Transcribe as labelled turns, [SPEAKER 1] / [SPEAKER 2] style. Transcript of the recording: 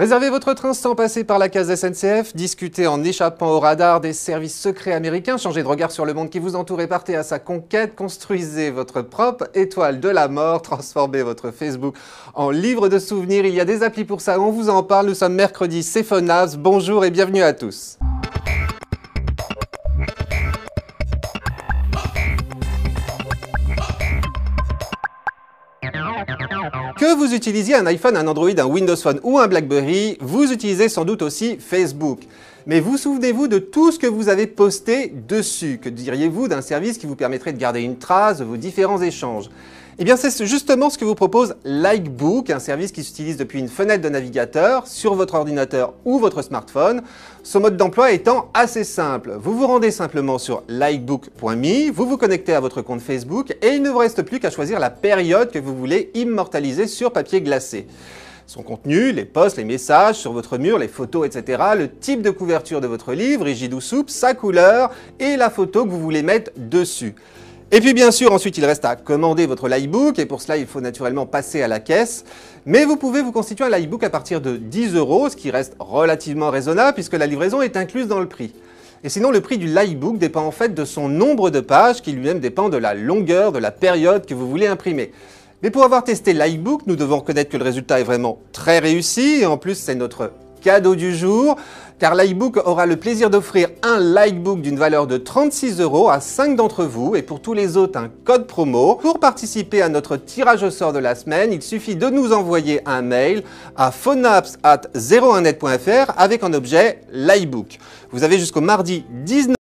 [SPEAKER 1] Réservez votre train sans passer par la case SNCF, discutez en échappant au radar des services secrets américains, changez de regard sur le monde qui vous entoure et partez à sa conquête, construisez votre propre étoile de la mort, transformez votre Facebook en livre de souvenirs, il y a des applis pour ça, on vous en parle, nous sommes mercredi, c'est Bonjour et bienvenue à tous. Que vous utilisiez un iPhone, un Android, un Windows Phone ou un BlackBerry, vous utilisez sans doute aussi Facebook. Mais vous souvenez-vous de tout ce que vous avez posté dessus Que diriez-vous d'un service qui vous permettrait de garder une trace de vos différents échanges eh bien, c'est justement ce que vous propose Likebook, un service qui s'utilise depuis une fenêtre de navigateur sur votre ordinateur ou votre smartphone. Son mode d'emploi étant assez simple. Vous vous rendez simplement sur likebook.me, vous vous connectez à votre compte Facebook et il ne vous reste plus qu'à choisir la période que vous voulez immortaliser sur papier glacé son contenu, les posts, les messages sur votre mur, les photos, etc., le type de couverture de votre livre, rigide ou souple, sa couleur et la photo que vous voulez mettre dessus. Et puis bien sûr, ensuite, il reste à commander votre Livebook, et pour cela, il faut naturellement passer à la caisse. Mais vous pouvez vous constituer un Livebook à partir de 10 euros, ce qui reste relativement raisonnable puisque la livraison est incluse dans le prix. Et sinon, le prix du Livebook dépend en fait de son nombre de pages, qui lui-même dépend de la longueur, de la période que vous voulez imprimer. Mais pour avoir testé Livebook, nous devons reconnaître que le résultat est vraiment très réussi, et en plus, c'est notre cadeau du jour, car l'iBook aura le plaisir d'offrir un Lightbook d'une valeur de 36 euros à 5 d'entre vous et pour tous les autres un code promo. Pour participer à notre tirage au sort de la semaine, il suffit de nous envoyer un mail à phonaps at 01net.fr avec un objet Lightbook. Vous avez jusqu'au mardi 19